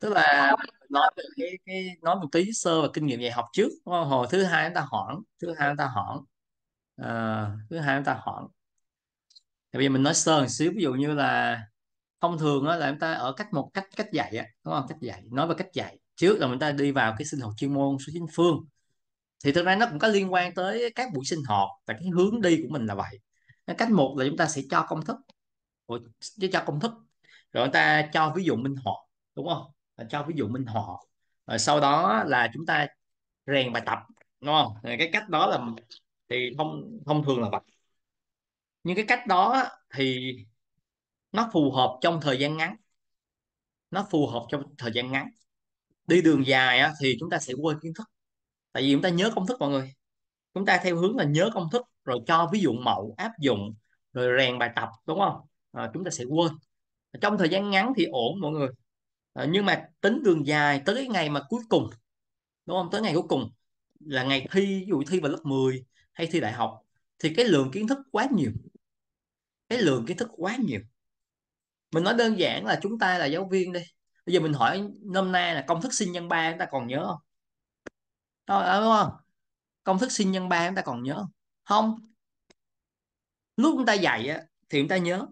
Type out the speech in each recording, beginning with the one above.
tức là nói về cái, cái nói một tí sơ và kinh nghiệm dạy học trước đúng không? hồi thứ hai chúng ta hoãn thứ hai chúng ta hoãn à, ờ, thứ hai chúng ta hoãn thì bây giờ mình nói sơ một xíu ví dụ như là thông thường đó là chúng ta ở cách một cách cách dạy đúng không cách dạy nói về cách dạy trước là mình ta đi vào cái sinh hoạt chuyên môn số chính phương thì thực ra nó cũng có liên quan tới các buổi sinh hoạt và cái hướng đi của mình là vậy cách một là chúng ta sẽ cho công thức cho công thức rồi chúng ta cho ví dụ minh họa đúng không Ờ, cho ví dụ minh họa rồi sau đó là chúng ta rèn bài tập đúng không rồi cái cách đó là thì thông thông thường là vậy nhưng cái cách đó thì nó phù hợp trong thời gian ngắn nó phù hợp trong thời gian ngắn đi đường dài á, thì chúng ta sẽ quên kiến thức tại vì chúng ta nhớ công thức mọi người chúng ta theo hướng là nhớ công thức rồi cho ví dụ mẫu áp dụng rồi rèn bài tập đúng không à, chúng ta sẽ quên trong thời gian ngắn thì ổn mọi người à, nhưng mà tính đường dài tới ngày mà cuối cùng đúng không tới ngày cuối cùng là ngày thi ví dụ thi vào lớp 10 hay thi đại học thì cái lượng kiến thức quá nhiều cái lượng kiến thức quá nhiều mình nói đơn giản là chúng ta là giáo viên đi bây giờ mình hỏi năm nay là công thức sinh nhân ba chúng ta còn nhớ không đó, đúng không công thức sinh nhân ba chúng ta còn nhớ không không lúc chúng ta dạy á, thì chúng ta nhớ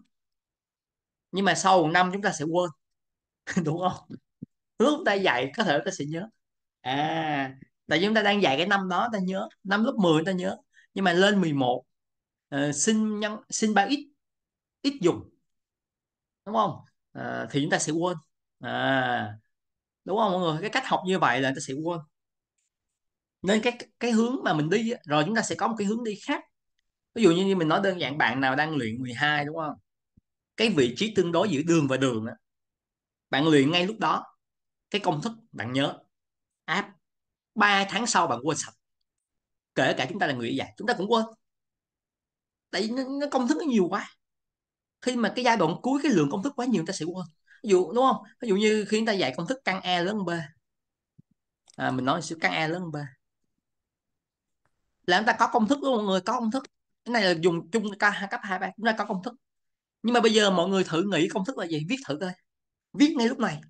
nhưng mà sau một năm chúng ta sẽ quên đúng không lúc chúng ta dạy có thể ta sẽ nhớ à tại chúng ta đang dạy cái năm đó ta nhớ năm lớp 10 ta nhớ nhưng mà lên 11 uh, sinh nhân sinh ba ít ít dùng đúng không uh, thì chúng ta sẽ quên à đúng không mọi người cái cách học như vậy là ta sẽ quên nên cái cái hướng mà mình đi rồi chúng ta sẽ có một cái hướng đi khác ví dụ như mình nói đơn giản bạn nào đang luyện 12 đúng không cái vị trí tương đối giữa đường và đường đó, bạn luyện ngay lúc đó cái công thức bạn nhớ áp 3 tháng sau bạn quên sạch kể cả chúng ta là người dạy chúng ta cũng quên tại vì nó công thức nó nhiều quá khi mà cái giai đoạn cuối cái lượng công thức quá nhiều người ta sẽ quên ví dụ đúng không ví dụ như khi người ta dạy công thức căn a e lớn b à, mình nói xíu căn a e lớn b là người ta có công thức đúng không mọi người có công thức cái này là dùng chung cấp hai ba chúng ta có công thức nhưng mà bây giờ mọi người thử nghĩ công thức là gì viết thử coi viết ngay lúc này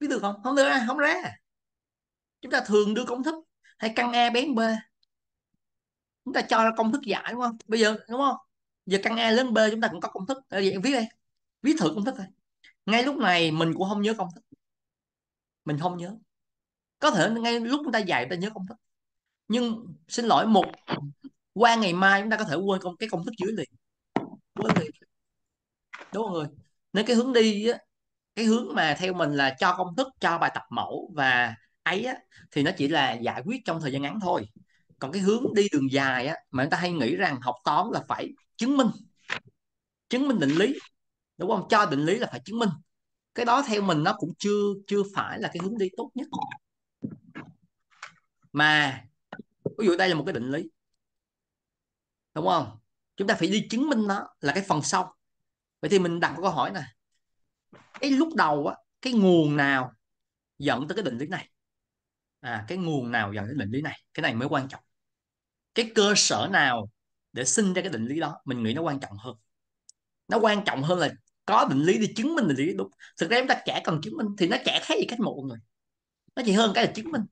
viết được không không được không ra chúng ta thường đưa công thức hay căn a bén b chúng ta cho ra công thức giải đúng không bây giờ đúng không giờ căn a lớn b chúng ta cũng có công thức à, vậy viết đi viết thử công thức thôi ngay lúc này mình cũng không nhớ công thức mình không nhớ có thể ngay lúc chúng ta dạy ta nhớ công thức nhưng xin lỗi một qua ngày mai chúng ta có thể quên công cái công thức dưới liền quên liền đúng không người nên cái hướng đi á, cái hướng mà theo mình là cho công thức cho bài tập mẫu và ấy á, thì nó chỉ là giải quyết trong thời gian ngắn thôi còn cái hướng đi đường dài á, mà người ta hay nghĩ rằng học toán là phải chứng minh chứng minh định lý đúng không cho định lý là phải chứng minh cái đó theo mình nó cũng chưa chưa phải là cái hướng đi tốt nhất mà ví dụ đây là một cái định lý đúng không chúng ta phải đi chứng minh nó là cái phần sau vậy thì mình đặt câu hỏi này cái lúc đầu á cái nguồn nào dẫn tới cái định lý này à cái nguồn nào dẫn đến định lý này cái này mới quan trọng cái cơ sở nào để sinh ra cái định lý đó mình nghĩ nó quan trọng hơn nó quan trọng hơn là có định lý thì chứng minh định lý đúng thực ra chúng ta chả cần chứng minh thì nó chả khác gì cách một người nó chỉ hơn cái là chứng minh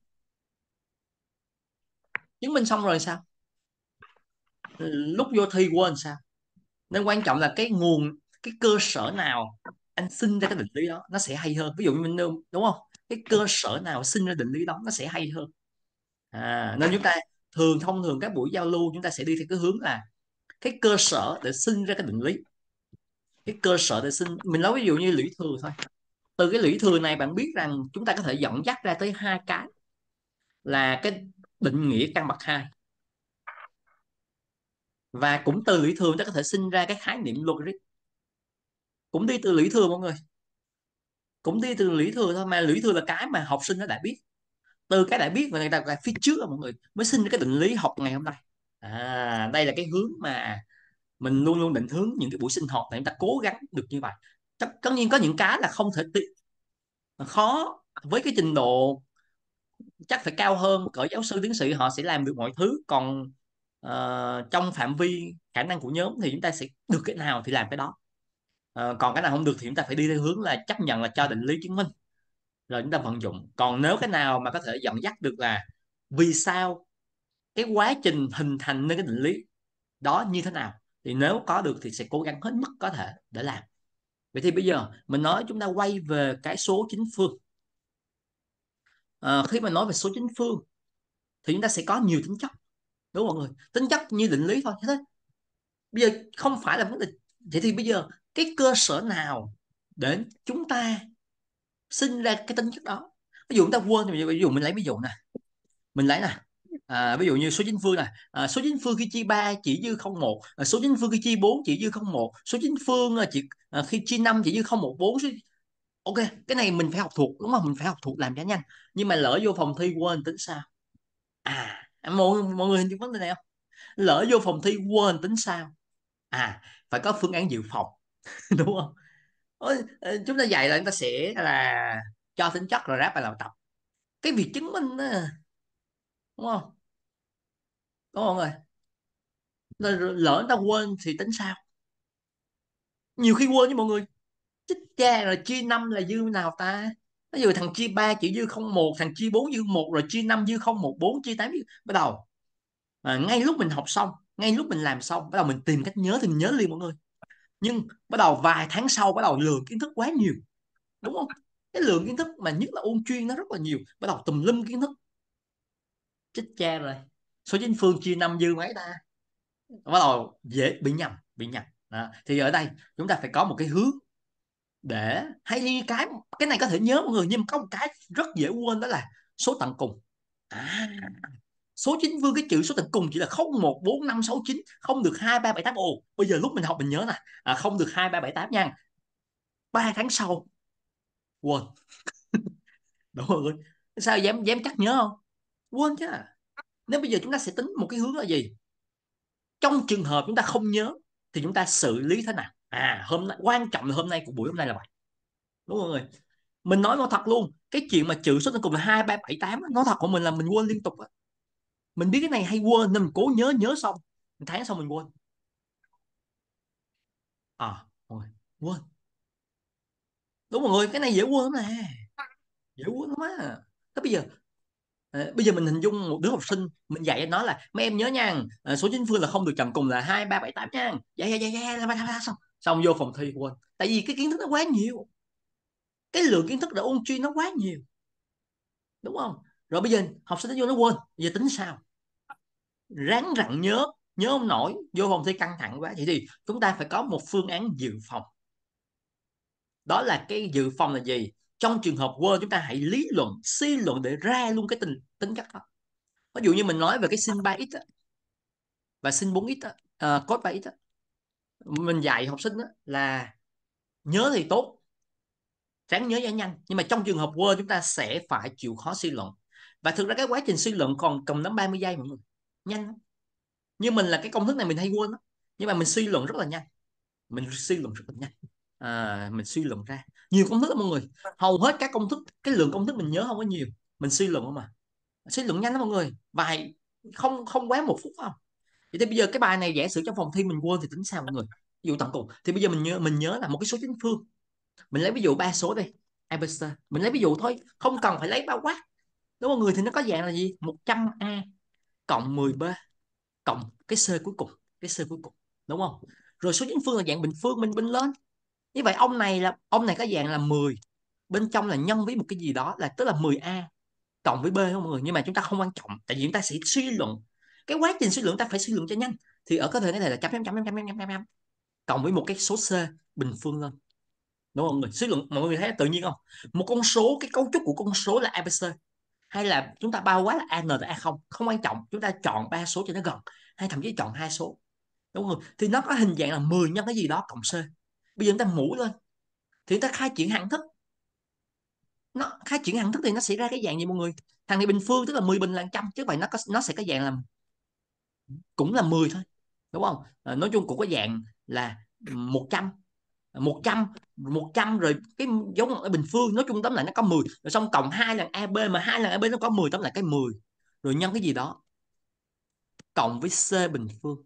chứng minh xong rồi sao lúc vô thi quên sao nên quan trọng là cái nguồn cái cơ sở nào anh sinh ra cái định lý đó nó sẽ hay hơn ví dụ như mình đúng không cái cơ sở nào sinh ra định lý đó nó sẽ hay hơn à, nên chúng ta thường thông thường các buổi giao lưu chúng ta sẽ đi theo cái hướng là cái cơ sở để sinh ra cái định lý cái cơ sở để sinh mình nói ví dụ như lũy thừa thôi từ cái lũy thừa này bạn biết rằng chúng ta có thể dẫn dắt ra tới hai cái là cái định nghĩa căn bậc hai và cũng từ lũy thừa ta có thể sinh ra cái khái niệm logic cũng đi từ lý thừa mọi người cũng đi từ lý thừa thôi mà lý thừa là cái mà học sinh nó đã biết từ cái đã biết và người ta là phía trước mọi người mới sinh cái định lý học ngày hôm nay à đây là cái hướng mà mình luôn luôn định hướng những cái buổi sinh hoạt để chúng ta cố gắng được như vậy tất, tất nhiên có những cái là không thể ti- khó với cái trình độ chắc phải cao hơn cỡ giáo sư tiến sĩ họ sẽ làm được mọi thứ còn uh, trong phạm vi khả năng của nhóm thì chúng ta sẽ được cái nào thì làm cái đó à, còn cái nào không được thì chúng ta phải đi theo hướng là chấp nhận là cho định lý chứng minh rồi chúng ta vận dụng còn nếu cái nào mà có thể dẫn dắt được là vì sao cái quá trình hình thành nên cái định lý đó như thế nào thì nếu có được thì sẽ cố gắng hết mức có thể để làm vậy thì bây giờ mình nói chúng ta quay về cái số chính phương à, khi mà nói về số chính phương thì chúng ta sẽ có nhiều tính chất đúng không mọi người tính chất như định lý thôi thế bây giờ không phải là vấn đề vậy thì bây giờ cái cơ sở nào để chúng ta sinh ra cái tính chất đó ví dụ chúng ta quên thì ví dụ mình lấy ví dụ nè mình lấy nè à, ví dụ như số chính phương nè à, số chính phương khi chia 3 chỉ dư 01 à, số chính phương khi chia 4 chỉ dư không một số chính phương à, chỉ, à, khi chia 5 chỉ dư không 014 số... ok cái này mình phải học thuộc đúng không mình phải học thuộc làm cho nhanh nhưng mà lỡ vô phòng thi quên tính sao à mọi, mọi người hình hiểu vấn đề này không lỡ vô phòng thi quên tính sao à phải có phương án dự phòng đúng không Ôi, ờ, chúng ta dạy là chúng ta sẽ là cho tính chất rồi ráp bài làm tập cái việc chứng minh đó, đúng không có không rồi lỡ người ta quên thì tính sao nhiều khi quên với mọi người chích cha rồi chia năm là dư nào ta nó vừa thằng chia ba chỉ dư không một thằng chia bốn dư một rồi chia năm dư không một bốn chia tám dư bắt đầu à, ngay lúc mình học xong ngay lúc mình làm xong bắt đầu mình tìm cách nhớ thì nhớ liền mọi người nhưng bắt đầu vài tháng sau bắt đầu lượng kiến thức quá nhiều đúng không cái lượng kiến thức mà nhất là ôn chuyên nó rất là nhiều bắt đầu tùm lum kiến thức chết cha rồi số chính phương chia năm dư mấy ta bắt đầu dễ bị nhầm bị nhầm à, thì ở đây chúng ta phải có một cái hướng để hay như cái cái này có thể nhớ mọi người nhưng có một cái rất dễ quên đó là số tận cùng à, số 9 vương cái chữ số tận cùng chỉ là 014569 không được 2378 ồ bây giờ lúc mình học mình nhớ nè à, không được 2378 nha 3 tháng sau quên đúng rồi sao dám dám chắc nhớ không quên chứ nếu bây giờ chúng ta sẽ tính một cái hướng là gì trong trường hợp chúng ta không nhớ thì chúng ta xử lý thế nào à hôm nay quan trọng là hôm nay của buổi hôm nay là vậy đúng rồi người mình nói nó thật luôn cái chuyện mà chữ số tận cùng là hai ba bảy tám nó thật của mình là mình quên liên tục đó mình biết cái này hay quên nên mình cố nhớ nhớ xong mình tháng xong mình quên à rồi quên đúng mọi người cái này dễ quên nè dễ quên lắm quá thế bây giờ ờ, bây giờ mình hình dung một đứa học sinh mình dạy nó là mấy em nhớ nha ờ, số chính phương là không được chồng cùng là hai ba bảy tám nha dạ dạ dạ, dạ dạ dạ dạ xong xong vô phòng thi quên tại vì cái kiến thức nó quá nhiều cái lượng kiến thức đã ôn chuyên nó quá nhiều đúng không rồi bây giờ học sinh nó vô nó quên giờ tính sao ráng rặn nhớ nhớ không nổi vô phòng thi căng thẳng quá vậy thì chúng ta phải có một phương án dự phòng đó là cái dự phòng là gì trong trường hợp quên chúng ta hãy lý luận suy luận để ra luôn cái tình tính chất đó ví dụ như mình nói về cái sin 3 x và sin 4 x à, cos 3 x mình dạy học sinh là nhớ thì tốt ráng nhớ ra nhanh nhưng mà trong trường hợp quên chúng ta sẽ phải chịu khó suy luận và thực ra cái quá trình suy luận còn cầm nắm 30 giây mọi người nhanh lắm như mình là cái công thức này mình hay quên lắm nhưng mà mình suy luận rất là nhanh mình suy luận rất là nhanh à, mình suy luận ra nhiều công thức lắm mọi người hầu hết các công thức cái lượng công thức mình nhớ không có nhiều mình suy luận không à suy luận nhanh lắm mọi người vài không không quá một phút không vậy thì bây giờ cái bài này giả sử trong phòng thi mình quên thì tính sao mọi người ví dụ tận cùng thì bây giờ mình nhớ mình nhớ là một cái số chính phương mình lấy ví dụ ba số đây abc mình lấy ví dụ thôi không cần phải lấy bao quát đúng mọi người thì nó có dạng là gì 100 a cộng 10b cộng cái c cuối cùng cái c cuối cùng đúng không rồi số chính phương là dạng bình phương mình bình lên như vậy ông này là ông này có dạng là 10 bên trong là nhân với một cái gì đó là tức là 10a cộng với b không mọi người nhưng mà chúng ta không quan trọng tại vì chúng ta sẽ suy luận cái quá trình suy luận ta phải suy luận cho nhanh thì ở cái thời cái này là chấm chấm chấm chấm chấm chấm chấm cộng với một cái số c bình phương lên đúng không mọi người suy luận mọi người thấy tự nhiên không một con số cái cấu trúc của con số là abc hay là chúng ta bao quá là an và a không không quan trọng chúng ta chọn ba số cho nó gần hay thậm chí chọn hai số đúng không thì nó có hình dạng là 10 nhân cái gì đó cộng c bây giờ chúng ta mũ lên thì chúng ta khai triển hạng thức nó khai triển hạng thức thì nó sẽ ra cái dạng gì mọi người thằng này bình phương tức là 10 bình là trăm chứ vậy nó có nó sẽ cái dạng là cũng là 10 thôi đúng không ờ, nói chung cũng có dạng là 100 100 100 rồi cái dấu ngoặc ở bình phương nói chung tóm lại nó có 10 rồi xong cộng hai lần AB mà hai lần AB nó có 10 tóm lại cái 10 rồi nhân cái gì đó cộng với C bình phương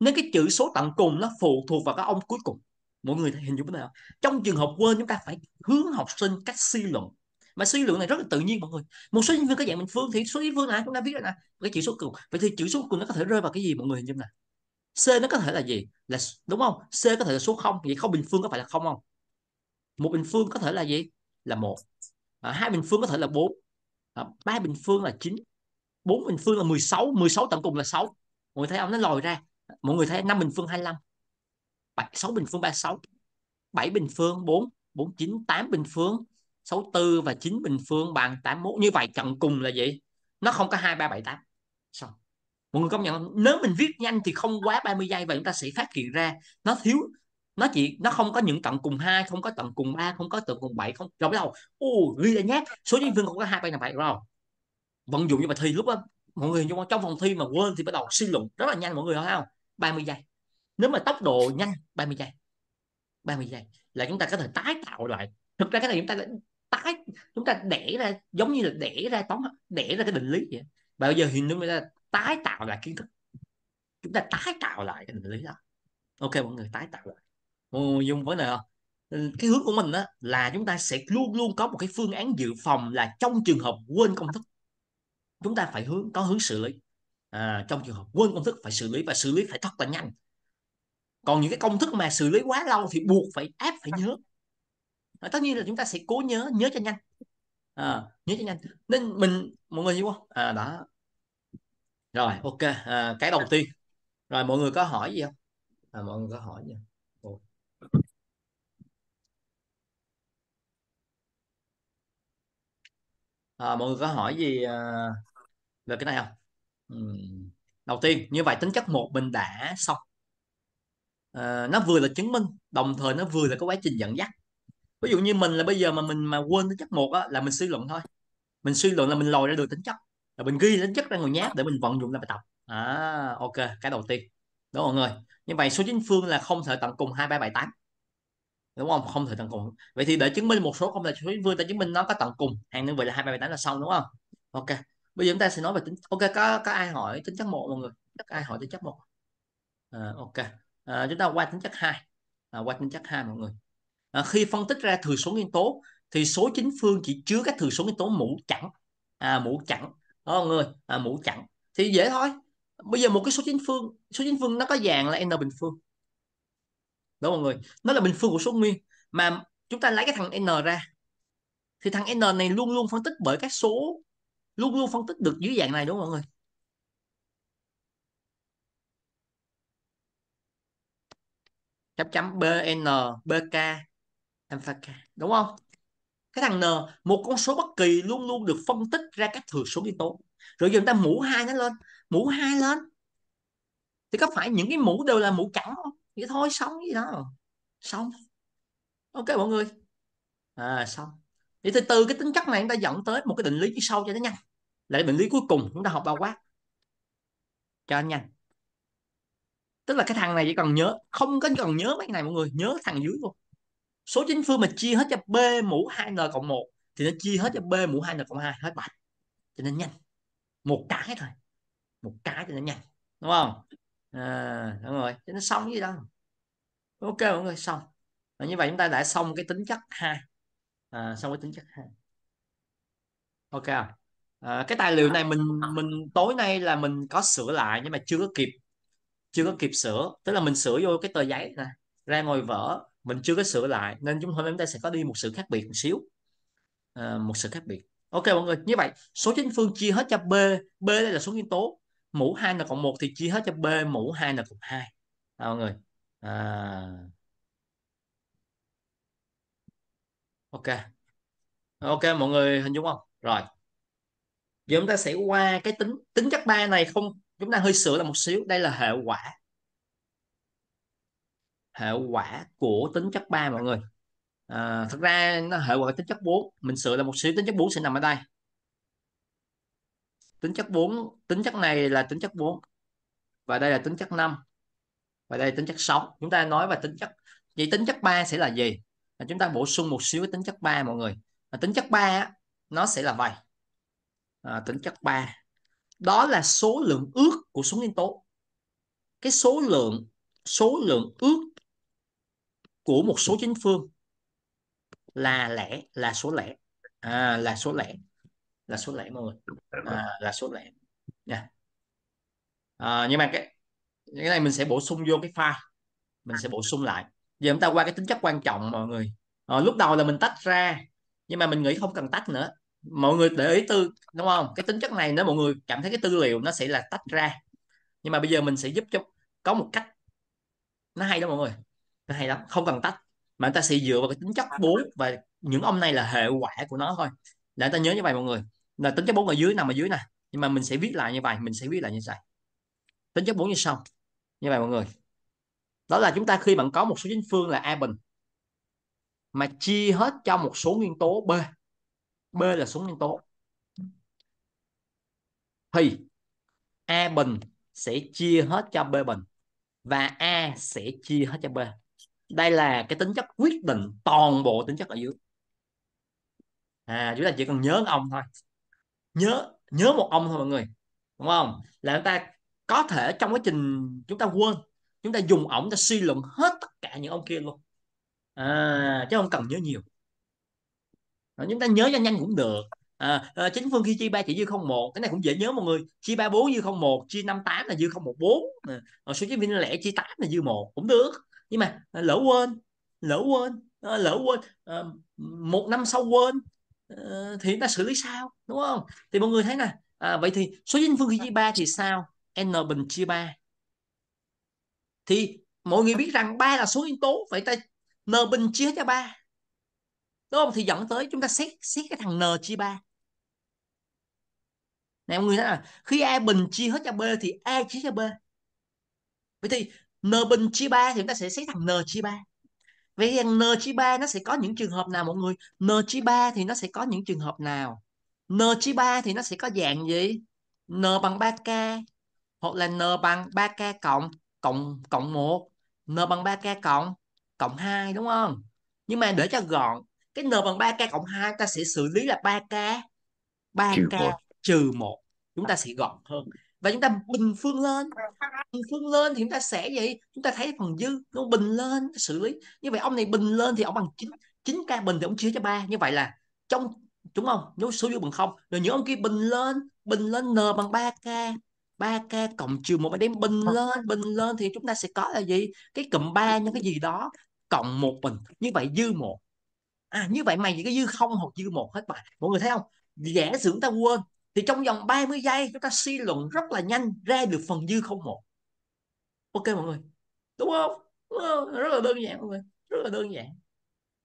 nên cái chữ số tận cùng nó phụ thuộc vào các ông cuối cùng mọi người hình dung thế nào trong trường hợp quên chúng ta phải hướng học sinh cách suy luận mà suy luận này rất là tự nhiên mọi người một số nhân viên có dạng bình phương thì số bình phương này chúng ta biết rồi nè cái chữ số cùng vậy thì chữ số cùng nó có thể rơi vào cái gì mọi người hình dung nè c nó có thể là gì là đúng không c có thể là số 0 vậy không bình phương có phải là không không một bình phương có thể là gì là một à, hai bình phương có thể là bốn à, ba bình phương là chín bốn bình phương là 16 16 tận cùng là 6 mọi người thấy ông nó lòi ra mọi người thấy năm bình phương 25 7, 6 bình phương 36 7 bình phương 4 49 8 bình phương 64 và 9 bình phương bằng 81 như vậy tận cùng là gì nó không có 2 3 7 8 xong mọi người công nhận nếu mình viết nhanh thì không quá 30 giây và chúng ta sẽ phát hiện ra nó thiếu nó chỉ nó không có những tận cùng hai không có tận cùng ba không có tận cùng bảy không rồi đâu ô ghi ra nhát số nhân viên không có hai ba năm bảy không vận dụng như vậy thi lúc đó mọi người trong trong phòng thi mà quên thì bắt đầu suy luận rất là nhanh mọi người thấy không 30 giây nếu mà tốc độ nhanh 30 giây 30 giây là chúng ta có thể tái tạo lại thực ra cái này chúng ta tái chúng ta để ra giống như là để ra toán để ra cái định lý vậy và bây giờ hiện nay như ta tái tạo lại kiến thức chúng ta tái tạo lại cái định lý đó ok mọi người tái tạo lại Ồ, dung vấn đề không ừ, cái hướng của mình đó là chúng ta sẽ luôn luôn có một cái phương án dự phòng là trong trường hợp quên công thức chúng ta phải hướng có hướng xử lý à, trong trường hợp quên công thức phải xử lý và xử lý phải thật là nhanh còn những cái công thức mà xử lý quá lâu thì buộc phải ép phải nhớ à, tất nhiên là chúng ta sẽ cố nhớ nhớ cho nhanh à, nhớ cho nhanh nên mình mọi người hiểu không à, đó rồi ok à, cái đầu tiên rồi mọi người có hỏi gì không à, mọi người có hỏi gì không? À, mọi người có hỏi gì à, về cái này không ừ. đầu tiên như vậy tính chất một mình đã xong à, nó vừa là chứng minh đồng thời nó vừa là cái quá trình dẫn dắt ví dụ như mình là bây giờ mà mình mà quên tính chất một á là mình suy luận thôi mình suy luận là mình lòi ra được tính chất là mình ghi đến chất ra ngồi nháp ờ. để mình vận dụng làm bài tập à, ok cái đầu tiên đúng không người như vậy số chính phương là không thể tận cùng hai ba bài tám đúng không không thể tận cùng vậy thì để chứng minh một số không là số chính phương ta chứng minh nó có tận cùng hàng đơn vị là hai ba bài tám là xong đúng không ok bây giờ chúng ta sẽ nói về tính ok có có ai hỏi tính chất một mọi người chắc ai hỏi tính chất một à, ok à, chúng ta qua tính chất hai à, qua tính chất hai mọi người à, khi phân tích ra thừa số nguyên tố thì số chính phương chỉ chứa các thừa số nguyên tố mũ chẵn à, mũ chẵn đó ờ, mọi người à, mũ chặn thì dễ thôi bây giờ một cái số chính phương số chính phương nó có dạng là n bình phương đúng mọi người nó là bình phương của số nguyên mà chúng ta lấy cái thằng n ra thì thằng n này luôn luôn phân tích bởi các số luôn luôn phân tích được dưới dạng này đúng không mọi người chấm chấm bn bk alpha k đúng không cái thằng n một con số bất kỳ luôn luôn được phân tích ra các thừa số nguyên tố rồi giờ người ta mũ hai nó lên mũ hai lên thì có phải những cái mũ đều là mũ trắng không vậy thôi xong gì đó xong ok mọi người à xong vậy thì từ cái tính chất này chúng ta dẫn tới một cái định lý như sau cho nó nhanh là định lý cuối cùng chúng ta học bao quát cho anh nhanh tức là cái thằng này chỉ cần nhớ không có cần nhớ mấy cái này mọi người nhớ thằng dưới luôn số chính phương mà chia hết cho b mũ 2n cộng 1 thì nó chia hết cho b mũ 2n cộng 2 hết bạch cho nên nhanh một cái thôi một cái cho nên nhanh đúng không à, đúng rồi cho nó xong gì đâu ok mọi người xong và như vậy chúng ta đã xong cái tính chất hai à, xong cái tính chất hai ok à, cái tài liệu này mình mình tối nay là mình có sửa lại nhưng mà chưa có kịp chưa có kịp sửa tức là mình sửa vô cái tờ giấy này ra ngồi vỡ mình chưa có sửa lại nên chúng ta chúng ta sẽ có đi một sự khác biệt một xíu à, một sự khác biệt ok mọi người như vậy số chính phương chia hết cho b b đây là số nguyên tố mũ 2 là cộng 1 thì chia hết cho b mũ 2 là cộng 2 à, mọi người à... ok ok mọi người hình dung không rồi giờ chúng ta sẽ qua cái tính tính chất ba này không chúng ta hơi sửa là một xíu đây là hệ quả hệ quả của tính chất 3 mọi người à, thật ra nó hệ quả của tính chất 4 mình sửa là một xíu tính chất 4 sẽ nằm ở đây tính chất 4 tính chất này là tính chất 4 và đây là tính chất 5 và đây là tính chất 6 chúng ta nói về tính chất vậy tính chất 3 sẽ là gì là chúng ta bổ sung một xíu tính chất 3 mọi người và tính chất 3 nó sẽ là vậy à, tính chất 3 đó là số lượng ước của số nguyên tố cái số lượng số lượng ước của một số chính phương là lẻ là số lẻ à, là số lẻ là số lẻ mọi người à, là số lẻ nha à, nhưng mà cái cái này mình sẽ bổ sung vô cái file mình sẽ bổ sung lại giờ chúng ta qua cái tính chất quan trọng mọi người à, lúc đầu là mình tách ra nhưng mà mình nghĩ không cần tách nữa mọi người để ý tư đúng không cái tính chất này nếu mọi người cảm thấy cái tư liệu nó sẽ là tách ra nhưng mà bây giờ mình sẽ giúp cho có một cách nó hay đó mọi người hay lắm không cần tách mà người ta sẽ dựa vào cái tính chất bốn và những ông này là hệ quả của nó thôi để ta nhớ như vậy mọi người là tính chất bốn ở dưới nằm ở dưới này nhưng mà mình sẽ viết lại như vậy mình sẽ viết lại như vậy tính chất bốn như sau như vậy mọi người đó là chúng ta khi bạn có một số chính phương là a bình mà chia hết cho một số nguyên tố b b là số nguyên tố thì a bình sẽ chia hết cho b bình và a sẽ chia hết cho b đây là cái tính chất quyết định toàn bộ tính chất ở dưới à chúng ta chỉ cần nhớ ông thôi nhớ nhớ một ông thôi mọi người đúng không là chúng ta có thể trong quá trình chúng ta quên chúng ta dùng ổng ta suy luận hết tất cả những ông kia luôn à, chứ không cần nhớ nhiều à, chúng ta nhớ cho nhanh cũng được à, à, chính phương khi chia ba chỉ dư không một cái này cũng dễ nhớ mọi người chia ba bốn dư không một chia năm tám là dư không một bốn ờ, số chia viên lẻ chia tám là dư một cũng được nhưng mà à, lỡ quên lỡ quên à, lỡ quên à, một năm sau quên thì ta xử lý sao đúng không thì mọi người thấy nè à, vậy thì số dinh phương khi chia ba thì sao n bình chia ba thì mọi người biết rằng ba là số nguyên tố vậy ta n bình chia cho ba đúng không thì dẫn tới chúng ta xét xét cái thằng n chia ba này mọi người thấy là khi a bình chia hết cho b thì a chia cho b vậy thì n bình chia 3 thì chúng ta sẽ xét thằng n chia 3 vậy thì n chia 3 nó sẽ có những trường hợp nào mọi người n chia 3 thì nó sẽ có những trường hợp nào n chia 3 thì nó sẽ có dạng gì n bằng 3k hoặc là n bằng 3k cộng cộng cộng 1 n bằng 3k cộng cộng 2 đúng không nhưng mà để cho gọn cái n bằng 3k cộng 2 ta sẽ xử lý là 3k 3k trừ 1 chúng ta sẽ gọn hơn và chúng ta bình phương lên bình phương lên thì chúng ta sẽ vậy chúng ta thấy phần dư nó bình lên xử lý như vậy ông này bình lên thì ông bằng chín chín k bình thì ông chia cho ba như vậy là trong đúng không nếu số dư bằng không rồi những ông kia bình lên bình lên n bằng 3 k 3 k cộng trừ một đem bình lên bình lên thì chúng ta sẽ có là gì cái cụm 3 nhân cái gì đó cộng một bình như vậy dư một à như vậy mày chỉ có dư không hoặc dư một hết bài mọi người thấy không dễ sử ta quên thì trong vòng 30 giây chúng ta suy luận rất là nhanh ra được phần dư không một ok mọi người đúng không, rất là đơn giản mọi người rất là đơn giản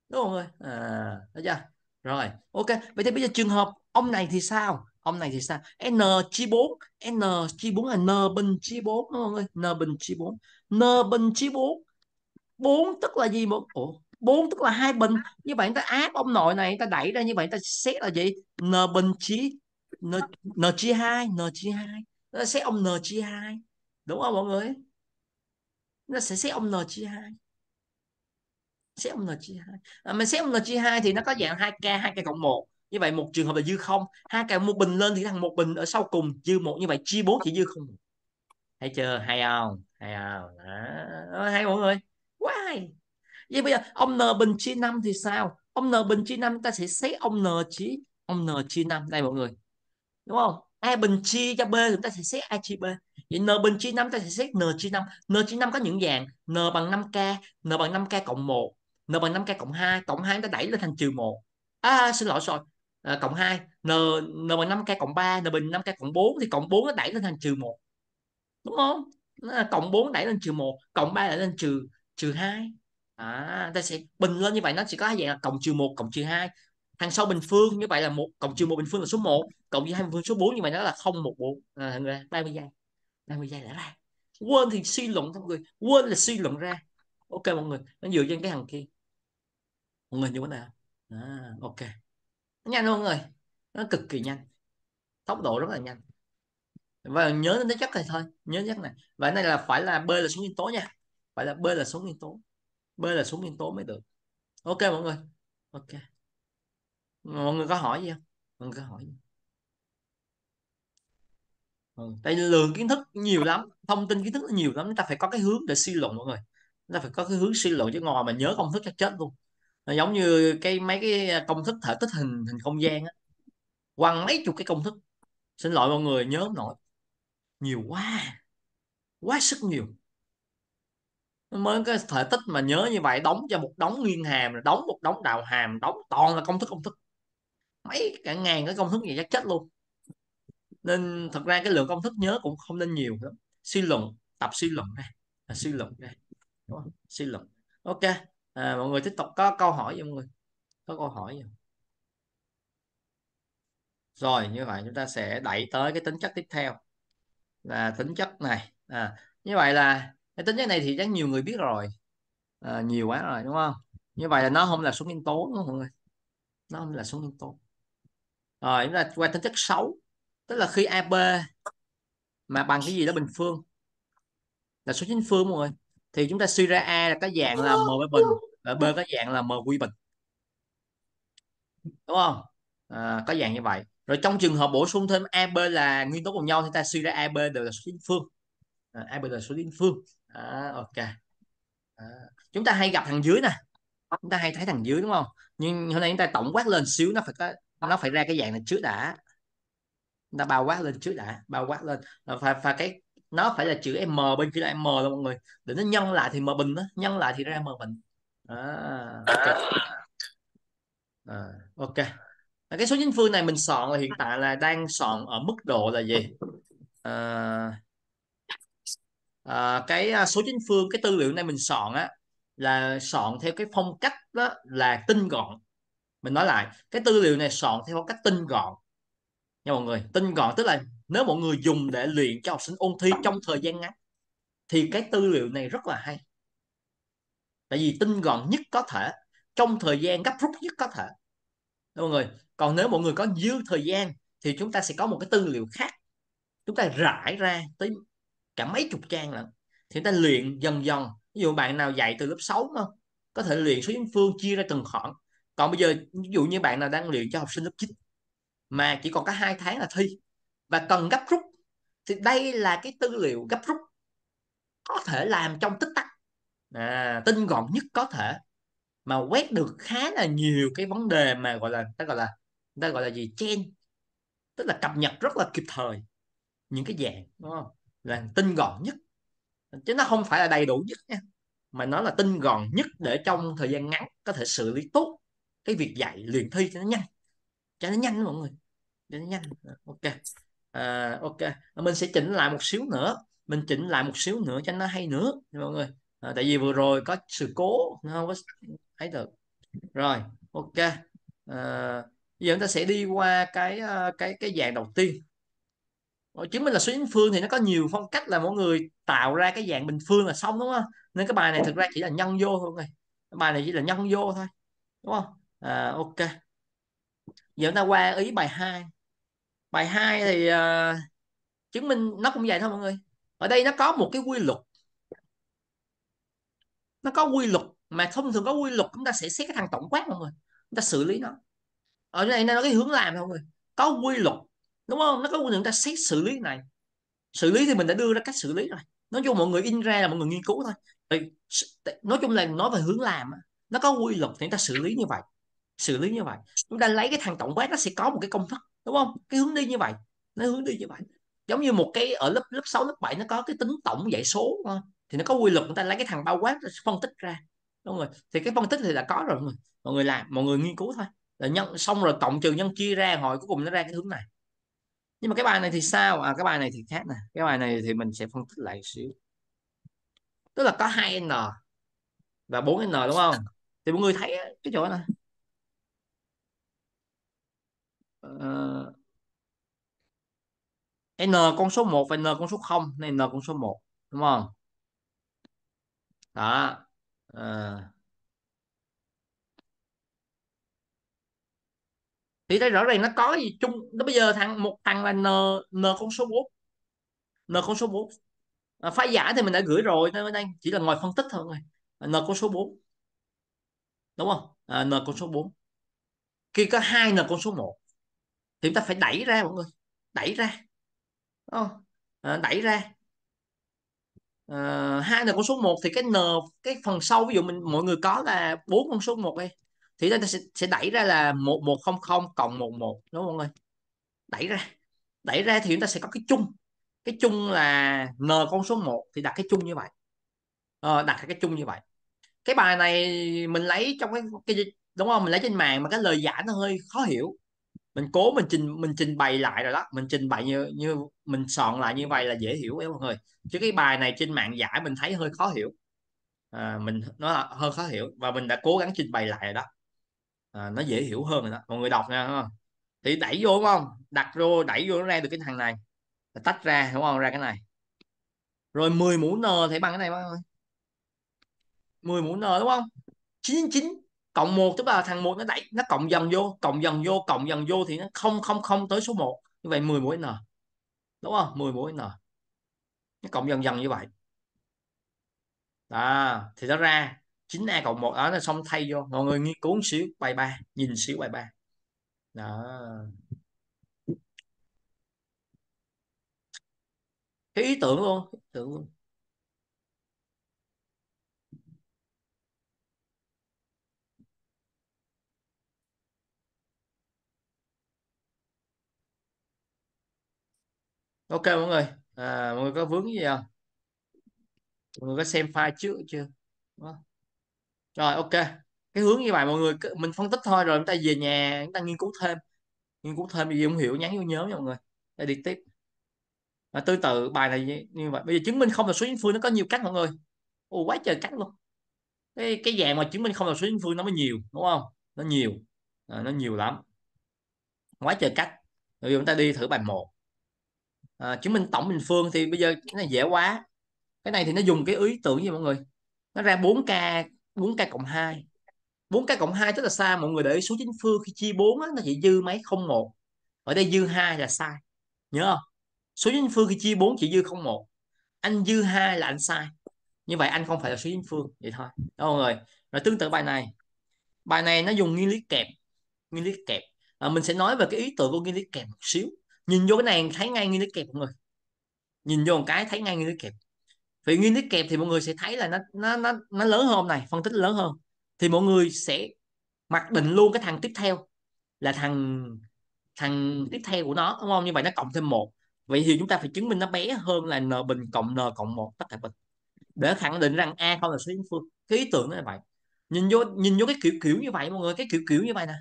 đúng không mọi người à, chưa rồi ok vậy thì bây giờ trường hợp ông này thì sao ông này thì sao n chia 4 n chia 4 là n bình chia 4 đúng không mọi người n bình chia 4 n bình chia 4 4 tức là gì một Ủa, 4 tức là hai bình như vậy ta áp ông nội này ta đẩy ra như vậy ta xét là gì n bình chia N, N chia 2 N chia 2 nó sẽ ông N chia 2 đúng không mọi người nó sẽ xét ông N chia 2 xét ông N chia 2 à, mình xét ông N chia 2 thì nó có dạng 2K 2K cộng 1 như vậy một trường hợp là dư không hai cái một bình lên thì thằng một bình ở sau cùng dư một như vậy chia bốn thì dư không thấy chưa hay không hay không đó. hay mọi người quá vậy bây giờ ông n bình chia 5 thì sao ông n bình chia 5 ta sẽ xét ông n chia ông n chia 5 đây mọi người đúng không a bình chia cho b chúng ta sẽ xét a chia b vậy n bình chia 5 ta sẽ xét n chia 5 n chia 5 có những dạng n bằng 5k n bằng 5k cộng 1 n bằng 5k cộng 2 cộng 2 ta đẩy lên thành trừ 1 à xin lỗi rồi à, cộng 2 n n bằng 5k cộng 3 n bình 5k cộng 4 thì cộng 4 nó đẩy lên thành trừ 1 đúng không nó cộng 4 đẩy lên trừ 1 cộng 3 đẩy lên trừ trừ 2 à, ta sẽ bình lên như vậy nó chỉ có hai dạng là cộng trừ 1 cộng trừ 2 hàng sau bình phương như vậy là một cộng trừ một bình phương là số 1 cộng với hai bình phương số 4 như vậy nó là không một bộ à, người 30 giây 30 giây đã ra quên thì suy luận thôi người quên là suy luận ra ok mọi người nó dựa trên cái hàng kia mọi người như thế nào à, ok nó nhanh không người nó cực kỳ nhanh tốc độ rất là nhanh và nhớ nó chắc này thôi nhớ chắc này và này là phải là b là số nguyên tố nha phải là b là số nguyên tố b là số nguyên tố mới được ok mọi người ok mọi người có hỏi gì không mọi người có hỏi gì ừ. tại lượng kiến thức nhiều lắm thông tin kiến thức nhiều lắm chúng ta phải có cái hướng để suy luận mọi người chúng ta phải có cái hướng suy luận chứ ngồi mà nhớ công thức chắc chết luôn nó giống như cái mấy cái công thức thể tích hình hình không gian á quăng mấy chục cái công thức xin lỗi mọi người nhớ không nổi nhiều quá quá sức nhiều mới cái thể tích mà nhớ như vậy đóng cho một đống nguyên hàm đóng một đống đạo hàm đóng toàn là công thức công thức mấy cả ngàn cái công thức gì chắc chết luôn nên thật ra cái lượng công thức nhớ cũng không nên nhiều lắm suy luận tập suy luận ra à, suy luận ra suy luận ok à, mọi người tiếp tục có câu hỏi không mọi người có câu hỏi không rồi như vậy chúng ta sẽ đẩy tới cái tính chất tiếp theo là tính chất này à, như vậy là cái tính chất này thì chắc nhiều người biết rồi à, nhiều quá rồi đúng không như vậy là nó không là số nguyên tố đúng không mọi người nó không là số nguyên tố rồi chúng ta qua tính chất xấu tức là khi ab mà bằng cái gì đó bình phương là số chính phương mọi người thì chúng ta suy ra a là cái dạng là m bình và b cái dạng là m quy bình đúng không à, có dạng như vậy rồi trong trường hợp bổ sung thêm ab là nguyên tố cùng nhau thì ta suy ra ab đều là số chính phương à, ab là số chính phương à, ok à, chúng ta hay gặp thằng dưới nè chúng ta hay thấy thằng dưới đúng không nhưng hôm nay chúng ta tổng quát lên xíu nó phải có nó phải ra cái dạng này trước đã nó bao quát lên trước đã bao quát lên và, và cái nó phải là chữ m bên kia là m luôn mọi người để nó nhân lại thì m bình đó. nhân lại thì ra m bình à, ok à, ok à, cái số chính phương này mình soạn là hiện tại là đang soạn ở mức độ là gì à, à, cái à, số chính phương cái tư liệu này mình soạn á là soạn theo cái phong cách đó là tinh gọn mình nói lại cái tư liệu này soạn theo cách tinh gọn nha mọi người tinh gọn tức là nếu mọi người dùng để luyện cho học sinh ôn thi trong thời gian ngắn thì cái tư liệu này rất là hay tại vì tinh gọn nhất có thể trong thời gian gấp rút nhất có thể đúng mọi người còn nếu mọi người có dư thời gian thì chúng ta sẽ có một cái tư liệu khác chúng ta rải ra tới cả mấy chục trang nữa thì ta luyện dần dần ví dụ bạn nào dạy từ lớp 6 không có thể luyện số dương phương chia ra từng khoảng còn bây giờ ví dụ như bạn nào đang luyện cho học sinh lớp 9 mà chỉ còn có hai tháng là thi và cần gấp rút thì đây là cái tư liệu gấp rút có thể làm trong tích tắc à, tinh gọn nhất có thể mà quét được khá là nhiều cái vấn đề mà gọi là ta gọi là ta gọi là gì chen tức là cập nhật rất là kịp thời những cái dạng đúng không? là tinh gọn nhất chứ nó không phải là đầy đủ nhất nha mà nó là tinh gọn nhất để trong thời gian ngắn có thể xử lý tốt cái việc dạy luyện thi cho nó nhanh cho nó nhanh mọi người cho nó nhanh ok à, ok à, mình sẽ chỉnh lại một xíu nữa mình chỉnh lại một xíu nữa cho nó hay nữa mọi người à, tại vì vừa rồi có sự cố nó không có thấy được rồi ok à, giờ chúng ta sẽ đi qua cái à, cái cái dạng đầu tiên chứng minh là số chính phương thì nó có nhiều phong cách là mỗi người tạo ra cái dạng bình phương là xong đúng không nên cái bài này thực ra chỉ là nhân vô thôi này bài này chỉ là nhân vô thôi đúng không à, ok giờ chúng ta qua ý bài 2 bài 2 thì uh, chứng minh nó cũng vậy thôi mọi người ở đây nó có một cái quy luật nó có quy luật mà thông thường có quy luật chúng ta sẽ xét cái thằng tổng quát mọi người chúng ta xử lý nó ở đây nó có cái hướng làm mọi người có quy luật đúng không nó có quy luật chúng ta xét xử lý này xử lý thì mình đã đưa ra cách xử lý rồi nói chung mọi người in ra là mọi người nghiên cứu thôi nói chung là nói về hướng làm nó có quy luật thì chúng ta xử lý như vậy xử lý như vậy chúng ta lấy cái thằng tổng quát nó sẽ có một cái công thức đúng không cái hướng đi như vậy nó hướng đi như vậy giống như một cái ở lớp lớp 6, lớp 7 nó có cái tính tổng dạy số thôi thì nó có quy luật chúng ta lấy cái thằng bao quát phân tích ra đúng rồi thì cái phân tích thì đã có rồi mọi người mọi người làm mọi người nghiên cứu thôi rồi nhân xong rồi cộng trừ nhân chia ra hồi cuối cùng nó ra cái hướng này nhưng mà cái bài này thì sao à cái bài này thì khác nè cái bài này thì mình sẽ phân tích lại xíu tức là có hai n và 4 n đúng không thì mọi người thấy cái chỗ này Ờ, n con số 1 và n con số 0 này n con số 1 đúng không đó à. thì thấy rõ ràng nó có gì chung nó bây giờ thằng một thằng là n n con số 4 n con số 4 à, ờ, phá giả thì mình đã gửi rồi nó đang chỉ là ngoài phân tích thôi n con số 4 đúng không à, n con số 4 khi có hai n con số 1 thì chúng ta phải đẩy ra mọi người đẩy ra Đúng À, đẩy ra à, hai là con số 1 thì cái n cái phần sau ví dụ mình mọi người có là bốn con số 1 đi thì ta sẽ, sẽ đẩy ra là một một không không cộng một một đúng không mọi người đẩy ra đẩy ra thì chúng ta sẽ có cái chung cái chung là n con số 1 thì đặt cái chung như vậy à, đặt cái chung như vậy cái bài này mình lấy trong cái, cái đúng không mình lấy trên mạng mà cái lời giải nó hơi khó hiểu mình cố mình trình mình trình bày lại rồi đó mình trình bày như như mình soạn lại như vậy là dễ hiểu em mọi người chứ cái bài này trên mạng giải mình thấy hơi khó hiểu à, mình nó hơi khó hiểu và mình đã cố gắng trình bày lại rồi đó à, nó dễ hiểu hơn rồi đó mọi người đọc nha không? thì đẩy vô đúng không đặt vô đẩy vô nó ra được cái thằng này tách ra đúng không ra cái này rồi 10 mũ n thì bằng cái này mọi người 10 mũ n đúng không 99 cộng 1 tức là thằng một nó đẩy nó cộng dần vô cộng dần vô cộng dần vô thì nó không không không tới số 1 như vậy 10 mũi n đúng không 10 mũi n nó cộng dần dần như vậy à, thì nó ra 9A cộng 1 đó là xong thay vô mọi người nghiên cứu xíu bài 3 nhìn xíu bài 3 đó cái ý tưởng luôn ý tưởng luôn ok mọi người à, mọi người có vướng gì không mọi người có xem file trước chưa Đó. rồi ok cái hướng như vậy mọi người mình phân tích thôi rồi chúng ta về nhà chúng ta nghiên cứu thêm nghiên cứu thêm gì không hiểu nhắn vô nhớ nha mọi người để đi tiếp à, tương tự bài này như, như vậy bây giờ chứng minh không là số chính phương nó có nhiều cách mọi người Ồ, quá trời cách luôn cái cái dạng mà chứng minh không là số chính phương nó mới nhiều đúng không nó nhiều à, nó nhiều lắm quá trời cách rồi chúng ta đi thử bài 1 à, ờ, chứng minh tổng bình phương thì bây giờ cái này dễ quá cái này thì nó dùng cái ý tưởng gì mọi người nó ra 4k 4k cộng 2 4k cộng 2 tức là sai mọi người để ý số chính phương khi chia 4 á, nó chỉ dư mấy 01 ở đây dư 2 là sai nhớ không số chính phương khi chia 4 chỉ dư 01 anh dư 2 là anh sai như vậy anh không phải là số chính phương vậy thôi đó mọi người rồi tương tự bài này bài này nó dùng nguyên lý kẹp nguyên lý kẹp à, mình sẽ nói về cái ý tưởng của nguyên lý kẹp một xíu nhìn vô cái này thấy ngay nguyên lý kẹp mọi người nhìn vô một cái thấy ngay nguyên lý kẹp vì nguyên lý kẹp thì mọi người sẽ thấy là nó nó nó nó lớn hơn này phân tích lớn hơn thì mọi người sẽ mặc định luôn cái thằng tiếp theo là thằng thằng tiếp theo của nó đúng không như vậy nó cộng thêm một vậy thì chúng ta phải chứng minh nó bé hơn là n bình cộng n cộng một tất cả bình để khẳng định rằng a không là số chính phương cái ý tưởng nó là vậy nhìn vô nhìn vô cái kiểu kiểu như vậy mọi người cái kiểu kiểu như vậy nè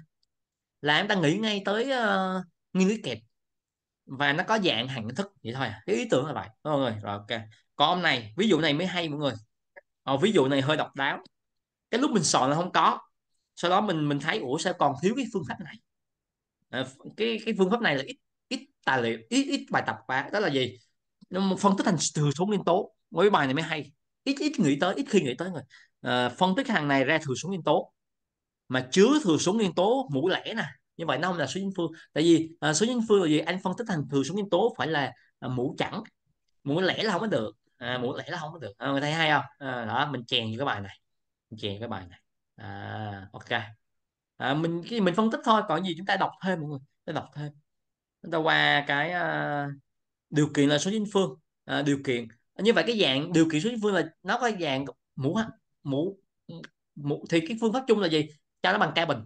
là em ta nghĩ ngay tới uh, nguyên lý kẹp và nó có dạng hàng thức vậy thôi cái à. ý tưởng là vậy mọi người rồi ok còn ông này ví dụ này mới hay mọi người ờ, ví dụ này hơi độc đáo cái lúc mình soạn là không có sau đó mình mình thấy ủa sao còn thiếu cái phương pháp này à, cái cái phương pháp này là ít ít tài liệu ít ít bài tập quá đó là gì nó phân tích thành thừa số nguyên tố mỗi bài này mới hay ít ít nghĩ tới ít khi nghĩ tới người à, phân tích hàng này ra thừa số nguyên tố mà chứa thừa số nguyên tố mũ lẻ nè như vậy nó không là số dính phương tại vì à, số dính phương là gì anh phân tích thành thừa số nguyên tố phải là à, mũ chẵn mũ lẻ là không có được à, mũ lẻ là không có được à, người thấy hay không à, đó mình chèn vô cái bài này mình chèn cái bài này à, ok à, mình cái mình phân tích thôi còn gì chúng ta đọc thêm mọi người ta đọc thêm chúng ta qua cái à, điều kiện là số dính phương à, điều kiện như vậy cái dạng điều kiện số dính phương là nó có dạng mũ mũ mũ thì cái phương pháp chung là gì cho nó bằng ca bình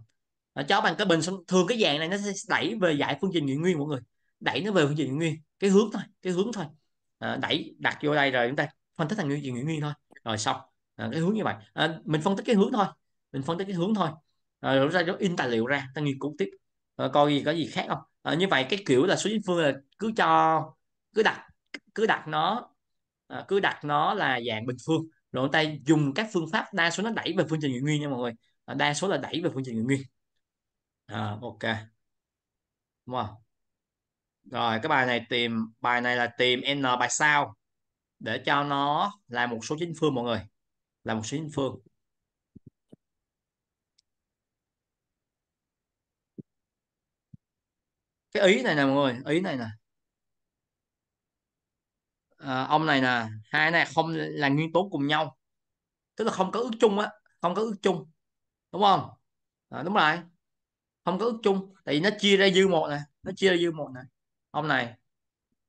cho bằng cái bình xong thường cái dạng này nó sẽ đẩy về giải phương trình nghị nguyên mọi người đẩy nó về phương trình nghị nguyên cái hướng thôi cái hướng thôi à, đẩy đặt vô đây rồi chúng ta phân tích thành phương trình nghị nguyên thôi rồi xong à, cái hướng như vậy à, mình phân tích cái hướng thôi mình phân tích cái hướng thôi à, rồi ra đó in tài liệu ra ta nghiên cứu tiếp à, coi gì có gì khác không à, như vậy cái kiểu là số chính phương là cứ cho cứ đặt cứ đặt nó à, cứ đặt nó là dạng bình phương rồi chúng ta dùng các phương pháp đa số nó đẩy về phương trình nghị nguyên nha mọi người à, đa số là đẩy về phương trình nghị nguyên à, ok đúng không rồi cái bài này tìm bài này là tìm n bài sao để cho nó là một số chính phương mọi người là một số chính phương cái ý này nè mọi người ý này nè à, ông này nè hai này không là nguyên tố cùng nhau tức là không có ước chung á không có ước chung đúng không à, đúng rồi không có ước chung tại vì nó chia ra dư một nè nó chia ra dư một nè ông này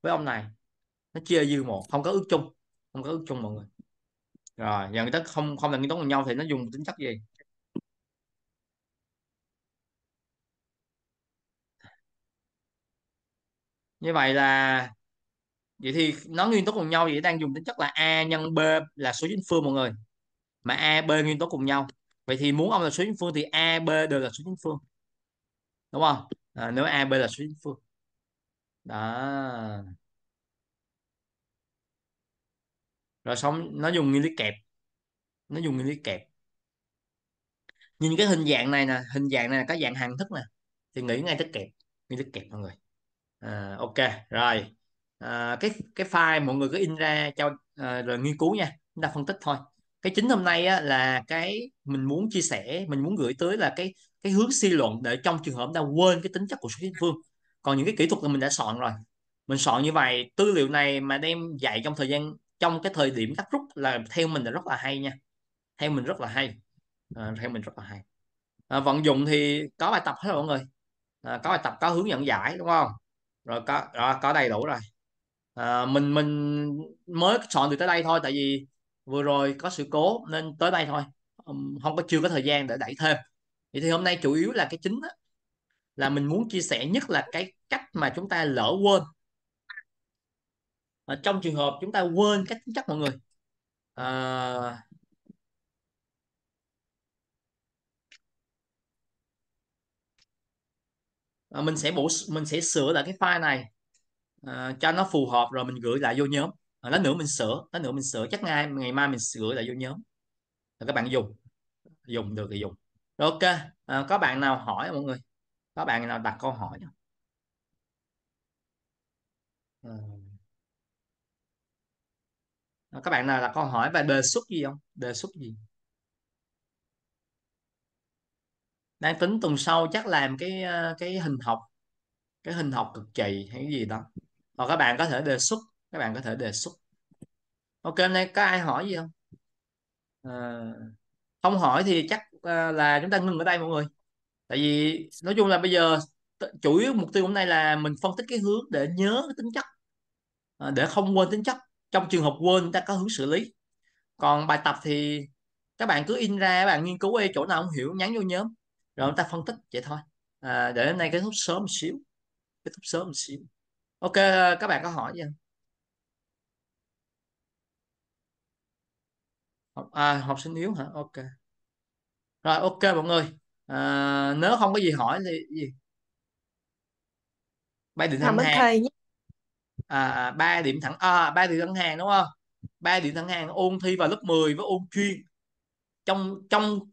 với ông này nó chia dư một không có ước chung không có ước chung mọi người rồi giờ người ta không không là nguyên tố cùng nhau thì nó dùng tính chất gì như vậy là vậy thì nó nguyên tố cùng nhau vậy đang dùng tính chất là a nhân b là số chính phương mọi người mà a b nguyên tố cùng nhau vậy thì muốn ông là số chính phương thì a b đều là số chính phương đúng không à, nếu AB là số chính phương đó rồi xong nó dùng nguyên lý kẹp nó dùng nguyên lý kẹp nhìn cái hình dạng này nè hình dạng này là cái dạng hàng thức nè thì nghĩ ngay tới kẹp nguyên lý kẹp mọi người à, ok rồi à, cái cái file mọi người cứ in ra cho à, rồi nghiên cứu nha chúng ta phân tích thôi cái chính hôm nay á, là cái mình muốn chia sẻ mình muốn gửi tới là cái cái hướng suy luận để trong trường hợp ta quên cái tính chất của số chính phương còn những cái kỹ thuật là mình đã soạn rồi mình soạn như vậy tư liệu này mà đem dạy trong thời gian trong cái thời điểm cắt rút là theo mình là rất là hay nha theo mình rất là hay à, theo mình rất là hay à, vận dụng thì có bài tập hết rồi mọi người à, có bài tập có hướng dẫn giải đúng không rồi có rồi, à, có đầy đủ rồi à, mình mình mới soạn được tới đây thôi tại vì vừa rồi có sự cố nên tới đây thôi không có chưa có thời gian để đẩy thêm vậy thì hôm nay chủ yếu là cái chính đó, là mình muốn chia sẻ nhất là cái cách mà chúng ta lỡ quên ở ờ, trong trường hợp chúng ta quên cách tính chất mọi người à... À, mình sẽ bổ mình sẽ sửa lại cái file này à, cho nó phù hợp rồi mình gửi lại vô nhóm à, lát nữa mình sửa lát nữa mình sửa chắc ngay ngày mai mình sửa lại vô nhóm rồi các bạn dùng dùng được thì dùng ok à, có bạn nào hỏi mọi người có bạn nào đặt câu hỏi không ừ. à. các bạn nào đặt câu hỏi và đề xuất gì không đề xuất gì đang tính tuần sau chắc làm cái à, cái hình học cái hình học cực kỳ hay cái gì đó và các bạn có thể đề xuất các bạn có thể đề xuất ok hôm nay có ai hỏi gì không à không hỏi thì chắc ờ, là chúng ta ngừng ở đây mọi người tại vì nói chung là bây giờ chủ yếu mục tiêu hôm nay là mình phân tích cái hướng để nhớ cái tính chất ờ, để không quên tính chất trong trường hợp quên ta có hướng xử lý còn bài tập thì các bạn cứ in ra các bạn nghiên cứu ê chỗ nào không hiểu nhắn vô nhóm rồi chúng ta phân tích vậy thôi à, để hôm nay kết thúc sớm một xíu kết thúc sớm một xíu ok các bạn có hỏi gì không học à, học sinh yếu hả ok rồi ok mọi người à, nếu không có gì hỏi thì gì ba điểm thẳng hàng à, à, ba điểm thẳng à, ba điểm thẳng hàng đúng không ba điểm thẳng hàng ôn thi vào lớp 10 với ôn chuyên trong trong